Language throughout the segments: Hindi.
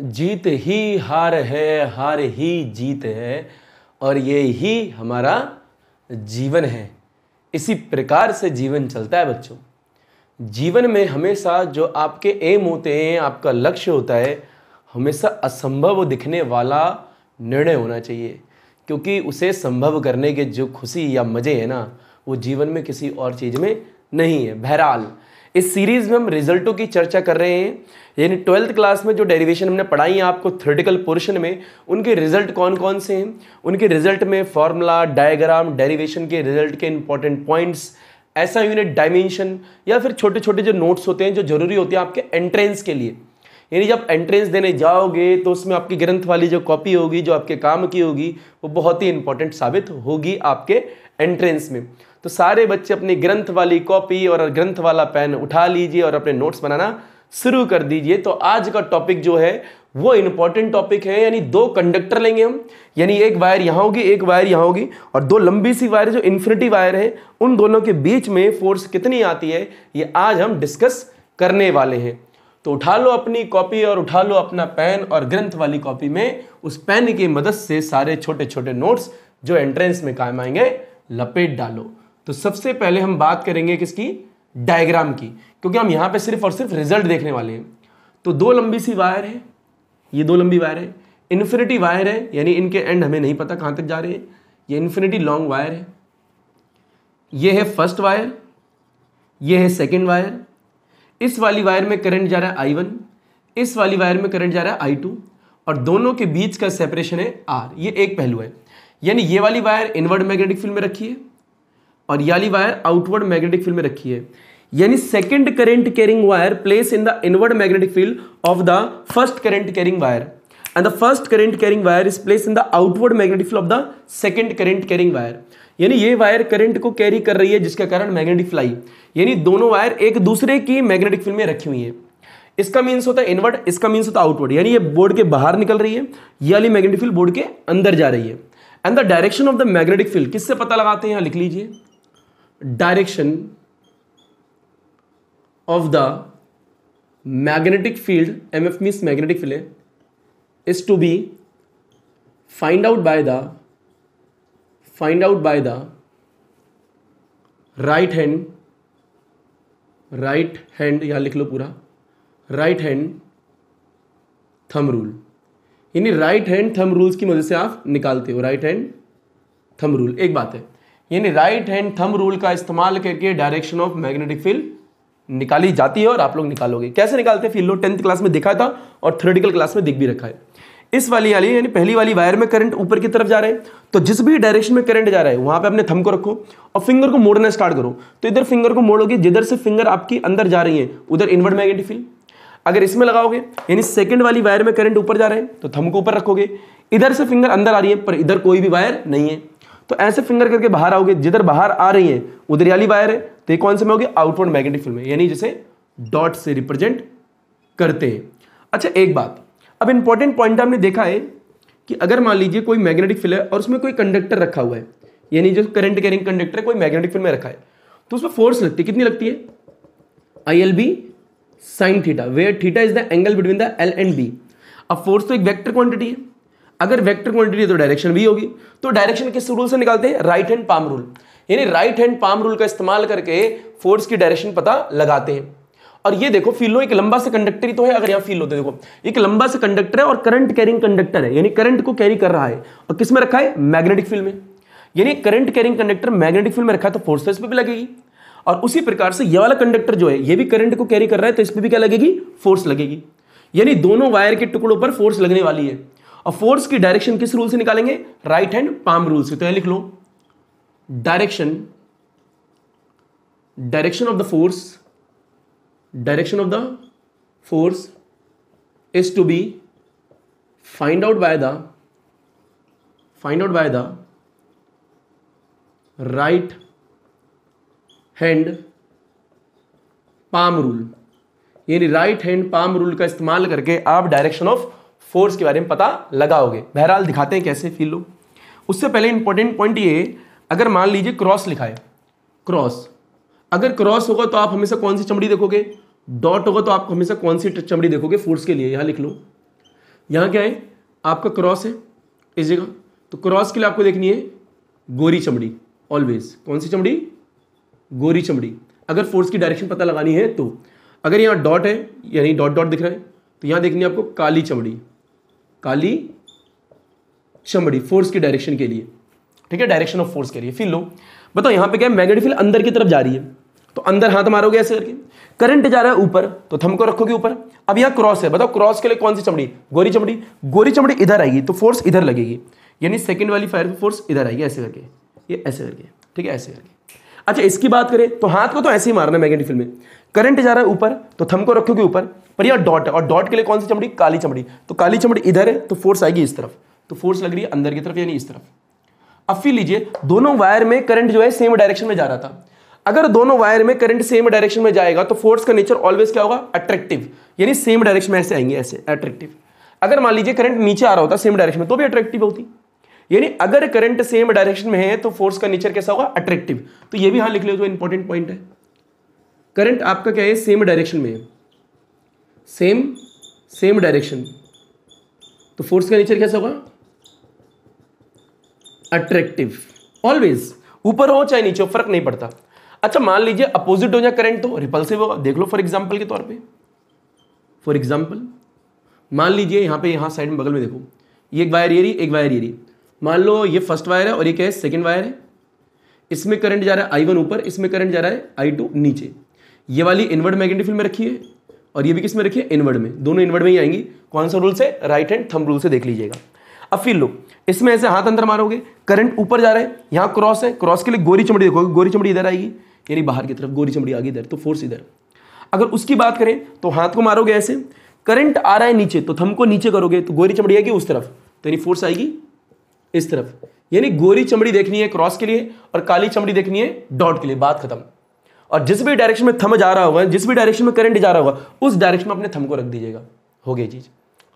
जीत ही हार है हार ही जीत है और ये ही हमारा जीवन है इसी प्रकार से जीवन चलता है बच्चों जीवन में हमेशा जो आपके एम होते हैं आपका लक्ष्य होता है हमेशा असंभव दिखने वाला निर्णय होना चाहिए क्योंकि उसे संभव करने के जो खुशी या मज़े हैं ना वो जीवन में किसी और चीज़ में नहीं है बहरहाल इस सीरीज में हम रिजल्टों की चर्चा कर रहे हैं यानी ट्वेल्थ क्लास में जो डेरिवेशन हमने पढ़ाई है आपको थर्टिकल पोर्शन में उनके रिजल्ट कौन कौन से हैं उनके रिजल्ट में फॉर्मूला डायग्राम डेरिवेशन के रिजल्ट के इंपॉर्टेंट पॉइंट्स ऐसा यूनिट डायमेंशन या फिर छोटे छोटे जो नोट्स होते हैं जो जरूरी होते हैं आपके एंट्रेंस के लिए यानी जब एंट्रेंस देने जाओगे तो उसमें आपकी ग्रंथ वाली जो कॉपी होगी जो आपके काम की होगी वो बहुत ही इंपॉर्टेंट साबित होगी आपके एंट्रेंस में तो सारे बच्चे अपनी ग्रंथ वाली कॉपी और ग्रंथ वाला पेन उठा लीजिए और अपने नोट्स बनाना शुरू कर दीजिए तो आज का टॉपिक जो है वो इंपॉर्टेंट टॉपिक है यानी दो कंडक्टर लेंगे हम यानी एक वायर यहाँ होगी एक वायर यहाँ होगी और दो लंबी सी वायर जो इन्फिनिटी वायर है उन दोनों के बीच में फोर्स कितनी आती है ये आज हम डिस्कस करने वाले हैं तो उठा लो अपनी कॉपी और उठा लो अपना पेन और ग्रंथ वाली कॉपी में उस पेन की मदद से सारे छोटे छोटे नोट्स जो एंट्रेंस में काम आएंगे लपेट डालो तो सबसे पहले हम बात करेंगे किसकी डायग्राम की क्योंकि हम यहां पे सिर्फ और सिर्फ रिजल्ट देखने वाले हैं तो दो लंबी सी वायर है ये दो लंबी वायर है इन्फिनिटी वायर है यानी इनके एंड हमें नहीं पता कहां तक जा रहे हैं ये इन्फिनिटी लॉन्ग वायर है ये है फर्स्ट वायर ये है सेकेंड वायर इस वाली वायर में करंट जा रहा है आई वन इस वाली वायर में करंट जा रहा है आई टू और दोनों के बीच का सेपरेशन है आर ये एक पहलू है यानी ये वाली वायर इनवर्ड मैग्नेटिक फील्ड में रखी है और याली वायर आउटवर्ड मैग्नेटिक फील्ड में रखी है यानी second current carrying wire place in the inward magnetic field of the first current carrying wire and the first current carrying wire is place in the outward magnetic field of the second current carrying wire यानी ये वायर करंट को कैरी कर रही है जिसके कारण मैग्नेटिक फ्लाई यानी दोनों वायर एक दूसरे की मैग्नेटिक फील्ड में रखी हुई है इसका मींस होता है इनवर्ड इसका मींस होता है आउटवर्ड यानी ये बोर्ड के बाहर निकल रही है ये वाली मैग्नेटिक फील्ड बोर्ड के अंदर जा रही है and the direction of the magnetic field किससे पता लगाते हैं यहाँ लिख लीजिए direction of the magnetic field mf means magnetic field is to be find out by the find out by the right hand right hand यहाँ लिख लो पूरा राइट हैंड थम रूल यानी राइट हैंड थम रूल्स की मदद से आप निकालते हो राइट हैंड थम रूल एक बात है यानी राइट हैंड थंब रूल का इस्तेमाल करके डायरेक्शन ऑफ मैग्नेटिक फील्ड निकाली जाती है और आप लोग निकालोगे कैसे निकालते हैं फील्ड लो टेंथ क्लास में दिखा था और थर्डिकल क्लास में दिख भी रखा है इस वाली वाली यानी पहली वाली वायर में करंट ऊपर की तरफ जा रहे हैं तो जिस भी डायरेक्शन में करंट जा रहा है वहां पे अपने थम को रखो और फिंगर को मोड़ना स्टार्ट करो तो इधर फिंगर को मोड़ोगे जिधर से फिंगर आपकी अंदर जा रही है उधर इनवर्ड मैग्नेटिक फील्ड अगर इसमें लगाओगे यानी सेकंड वाली वायर में करंट ऊपर जा रहा है तो थम को ऊपर रखोगे इधर से फिंगर अंदर आ रही है पर इधर कोई भी वायर नहीं है तो ऐसे फिंगर करके बाहर आओगे जिधर बाहर आ रही है उधर याली वायर है तो कौन से में होगी आउटवर्ड मैग्नेटिक फील्ड में यानी जिसे डॉट से रिप्रेजेंट करते हैं अच्छा एक बात अब इंपॉर्टेंट पॉइंट हमने देखा है कि अगर मान लीजिए कोई मैग्नेटिक फील्ड है और उसमें कोई कंडक्टर रखा हुआ है यानी जो करंट कैरिंग कंडक्टर है कोई मैग्नेटिक फील्ड में रखा है तो उसमें फोर्स लगती है कितनी लगती है I L B sine theta where theta is the angle between the L and B अब फोर्स तो एक वेक्टर क्वांटिटी है अगर वेक्टर क्वांटिटी है तो डायरेक्शन भी होगी तो डायरेक्शन किस रूल से निकालते हैं राइट हैंड पाम रूल यानी राइट हैंड पाम रूल का इस्तेमाल करके फोर्स की डायरेक्शन पता लगाते हैं और ये देखो फीलो एक लंबा सा कंडक्टर ही तो है अगर यहाँ फील होते देखो एक लंबा सा कंडक्टर है और करंट कैरिंग कंडक्टर है यानी करंट को कैरी कर रहा है और किस में रखा है मैग्नेटिक फील्ड में यानी current carrying conductor magnetic field में रखा है तो फोर्स पे भी लगेगी और उसी प्रकार से ये वाला कंडक्टर जो है ये भी करंट को कैरी कर रहा है तो इस पर भी क्या लगेगी फोर्स लगेगी यानी दोनों वायर के टुकड़ों पर फोर्स लगने वाली है और फोर्स की डायरेक्शन किस रूल से निकालेंगे राइट हैंड पाम रूल से तो यह लिख लो direction direction of the force direction of the force is to be find out by the find out by the right hand palm rule यानी राइट हैंड पाम रूल का इस्तेमाल करके आप डायरेक्शन ऑफ फोर्स के बारे में पता लगाओगे बहरहाल दिखाते हैं कैसे फील लोग उससे पहले इंपॉर्टेंट पॉइंट ये अगर मान लीजिए क्रॉस लिखा है क्रॉस अगर क्रॉस होगा तो आप हमेशा कौन सी चमड़ी देखोगे डॉट होगा तो आप हमेशा कौन सी चमड़ी देखोगे फोर्स के लिए यहाँ लिख लो यहाँ क्या है आपका क्रॉस है इस जगह तो क्रॉस के लिए आपको देखनी है गोरी चमड़ी ऑलवेज कौन सी चमड़ी गोरी चमड़ी अगर फोर्स की डायरेक्शन पता लगानी है तो अगर यहाँ डॉट है यानी डॉट डॉट दिख रहा है तो यहाँ देखनी है आपको काली चमड़ी काली चमड़ी फोर्स की डायरेक्शन के लिए ठीक है डायरेक्शन ऑफ फोर्स के लिए फील लो बताओ यहाँ पे क्या है मैग्नेटिक फील्ड अंदर की तरफ जा रही है तो अंदर हाथ मारोगे ऐसे करके करंट जा रहा है ऊपर तो थम को रखोगे ऊपर अब यहाँ क्रॉस है बताओ क्रॉस के लिए कौन सी चमड़ी गोरी चमड़ी गोरी चमड़ी इधर आएगी तो फोर्स इधर लगेगी यानी सेकंड वाली फायर फोर्स इधर आएगी ऐसे करके ये ऐसे करके ठीक है ऐसे करके अच्छा इसकी बात करें तो हाथ को तो ऐसे ही मारना है मैग्नेटिक फील्ड में करंट जा रहा है ऊपर तो थम को रखोगे ऊपर पर यह डॉट है और डॉट के लिए कौन सी चमड़ी काली चमड़ी तो काली चमड़ी इधर है तो फोर्स आएगी इस तरफ तो फोर्स लग रही है अंदर की तरफ यानी इस तरफ अब फिर लीजिए दोनों वायर में करंट जो है सेम डायरेक्शन में जा रहा था अगर दोनों वायर में करंट सेम डायरेक्शन में जाएगा तो फोर्स का नेचर ऑलवेज क्या होगा अट्रैक्टिव यानी सेम डायरेक्शन में ऐसे आएंगे ऐसे अट्रैक्टिव अगर मान लीजिए करंट नीचे आ रहा होता सेम डायरेक्शन में तो भी अट्रैक्टिव होती यानी अगर करंट सेम डायरेक्शन में है तो फोर्स का नेचर कैसा होगा अट्रैक्टिव तो ये भी हाँ लिख लो जो इंपॉर्टेंट पॉइंट है करंट आपका क्या है सेम डायरेक्शन में है सेम सेम डायरेक्शन तो फोर्स का नेचर कैसा होगा अट्रैक्टिव ऑलवेज ऊपर हो चाहे नीचे हो फर्क नहीं पड़ता अच्छा मान लीजिए अपोजिट हो जाए करंट तो रिपल्सिव होगा देख लो फॉर एग्जाम्पल के तौर पे फॉर एग्जाम्पल मान लीजिए यहां पे यहां साइड में बगल में देखो ये एक वायर ये रही एक वायर ये रही मान लो ये फर्स्ट वायर है और ये क्या है सेकेंड वायर है इसमें करंट जा रहा है आई वन ऊपर इसमें करंट जा रहा है आई टू नीचे ये वाली इनवर्ड मैग्नेटिक फील्ड में रखिए और ये भी किस में रखिए इनवर्ड में दोनों इनवर्ड में ही आएंगी कौन सा रूल से राइट हैंड थंब रूल से देख लीजिएगा अब फिर लो इसमें ऐसे हाथ अंदर मारोगे करंट ऊपर जा रहा है यहाँ क्रॉस है क्रॉस के लिए गोरी चमड़ी देखोगे गोरी चमड़ी इधर आएगी यानी बाहर की तरफ गोरी चमड़ी आगे इधर तो फोर्स इधर अगर उसकी बात करें तो हाथ को मारोगे ऐसे करंट आ रहा है नीचे तो थम को नीचे करोगे तो गोरी चमड़ी आएगी उस तरफ तो यानी फोर्स आएगी इस तरफ यानी गोरी चमड़ी देखनी है क्रॉस के लिए और काली चमड़ी देखनी है डॉट के लिए बात खत्म और जिस भी डायरेक्शन में थम जा रहा होगा जिस भी डायरेक्शन में करंट जा रहा होगा उस डायरेक्शन में अपने थम को रख दीजिएगा हो गई चीज़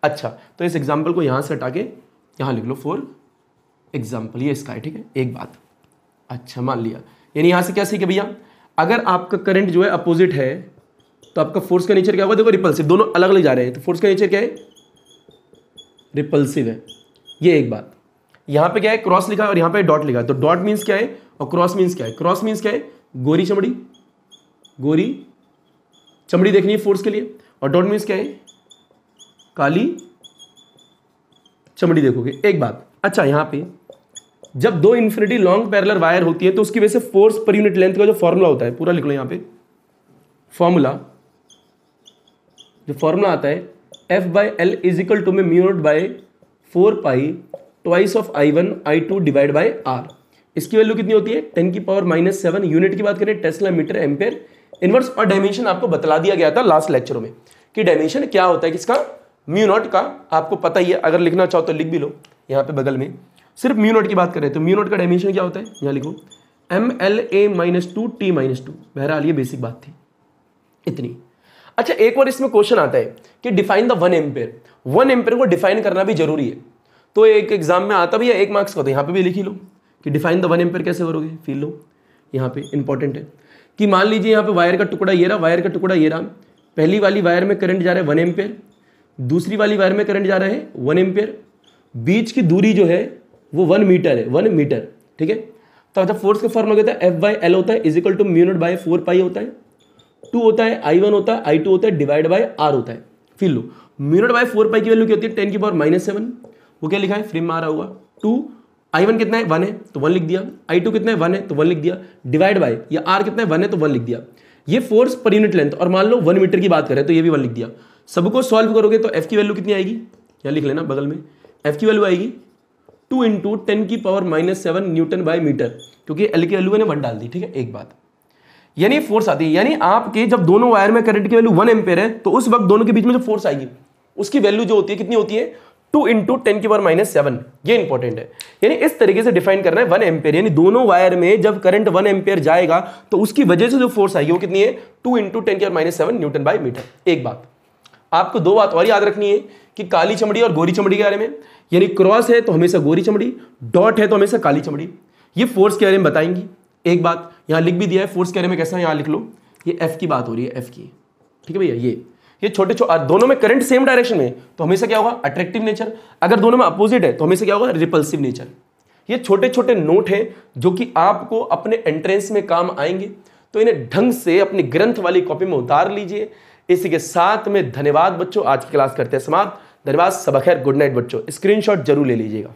अच्छा तो इस एग्जाम्पल को यहां से हटा के यहां लिख लो फॉर एग्जाम्पल ये इसका है ठीक है एक बात अच्छा मान लिया यानी यहां से क्या सीखे भैया अगर आपका करंट जो है अपोजिट है तो आपका फोर्स का नेचर क्या होगा देखो रिपल्सिव दोनों अलग अलग जा रहे हैं तो फोर्स का नेचर क्या है रिपल्सिव है ये एक बात यहां पे क्या है क्रॉस लिखा है और यहां पे डॉट लिखा है तो डॉट मींस क्या है और क्रॉस मींस क्या है क्रॉस मींस क्या है गोरी चमड़ी गोरी चमड़ी देखनी है फोर्स के लिए और डॉट मीन्स क्या है काली चमड़ी देखोगे एक बात अच्छा यहां पे जब दो इन्फिनिटी लॉन्ग पैरलर वायर होती है तो उसकी वजह से फोर्स पर यूनिट लेंथ का जो फॉर्मूला होता है पूरा लिख लो यहां पे फॉर्मूला जो फॉर्मूला आता है F by L is equal to में mu naught by four pi twice of I one I two divide by R इसकी वैल्यू कितनी होती है टेन की पावर माइनस सेवन यूनिट की बात करें टेस्ला मीटर एम्पेयर इनवर्स और डायमेंशन आपको बतला दिया गया था लास्ट लेक्चर में कि डायमेंशन क्या होता है किसका म्यू नॉट का आपको पता ही है अगर लिखना चाहो तो लिख भी लो यहाँ पे बगल में सिर्फ म्यू नॉट की बात करें तो म्यू नॉट का डायमेंशन क्या होता है यहाँ लिखो M L A minus two T minus two बहरहाल ये बेसिक बात थी इतनी अच्छा एक बार इसमें क्वेश्चन आता है कि define the one ampere one ampere को डिफाइन करना भी जरूरी है तो एक एग्जाम में आता भी है एक मार्क्स का तो यहाँ पे भी लिखी लो कि डिफाइन द वन एम्पेयर कैसे करोगे फील लो यहाँ पे इंपॉर्टेंट है कि मान लीजिए यहाँ पे वायर का टुकड़ा ये रहा वायर का टुकड़ा ये रहा पहली वाली वायर में करंट जा रहा है वन एम्पेयर दूसरी वाली वायर में करंट जा रहा है वन एम्पेयर बीच की दूरी जो है वो वन मीटर है वन मीटर ठीक है तो अच्छा फोर्स का फॉर्म हो गया था एफ बाई एल होता है equal to mu naught by four pi होता है टू होता है आई वन होता है आई टू होता है डिवाइड बाई आर होता है फिर लो म्यूनट बाई फोर पाई की वैल्यू क्या होती है टेन की पावर माइनस सेवन वो क्या लिखा है फ्रेम में आ रहा हुआ टू आई वन कितना है वन है तो वन लिख दिया आई टू कितना है वन है तो वन लिख दिया डिवाइड बाय या आर कितना है वन है तो वन लिख दिया ये फोर्स पर यूनिट लेंथ और मान लो वन मीटर की बात करें तो ये भी वन लिख दिया सबको सॉल्व करोगे तो एफ की वैल्यू कितनी आएगी यहाँ लिख लेना बगल में एफ की वैल्यू आएगी टू इंटू टेन की power minus seven newton by metre क्योंकि एल की वैल्यू मैंने वन डाल दी ठीक है एक बात यानी फोर्स आती है यानी आपके जब दोनों वायर में करंट की वैल्यू वन एम्पेयर है तो उस वक्त दोनों के बीच में जो फोर्स आएगी उसकी वैल्यू जो होती है कितनी होती है टू इंटू टेन की पावर माइनस सेवन ये इंपॉर्टेंट है यानी इस तरीके से डिफाइन करना है वन एम्पेयर यानी दोनों वायर में जब करंट वन एम्पेयर जाएगा तो उसकी वजह से जो फोर्स आएगी वो कितनी है टू इंटू टेन की power minus seven newton by metre एक बात आपको दो बात और याद रखनी है कि काली चमड़ी और गोरी चमड़ी के बारे में यानी क्रॉस है तो हमेशा गोरी चमड़ी डॉट है तो हमेशा काली चमड़ी ये फोर्स के बारे में बताएंगी एक बात यहाँ लिख भी दिया है फोर्स के बारे में कैसा है यहाँ लिख लो ये एफ की बात हो रही है एफ की ठीक है भैया ये ये छोटे छोटे दोनों में करंट सेम डायरेक्शन में तो हमेशा क्या होगा अट्रैक्टिव नेचर अगर दोनों में अपोजिट है तो हमेशा क्या होगा रिपल्सिव नेचर तो ये छोटे छोटे नोट हैं जो कि आपको अपने एंट्रेंस में काम आएंगे तो इन्हें ढंग से अपनी ग्रंथ वाली कॉपी में उतार लीजिए इसी के साथ में धन्यवाद बच्चों आज की क्लास करते हैं समाप्त धन्यवाद सबखैर गुड नाइट बच्चों स्क्रीनशॉट जरूर ले लीजिएगा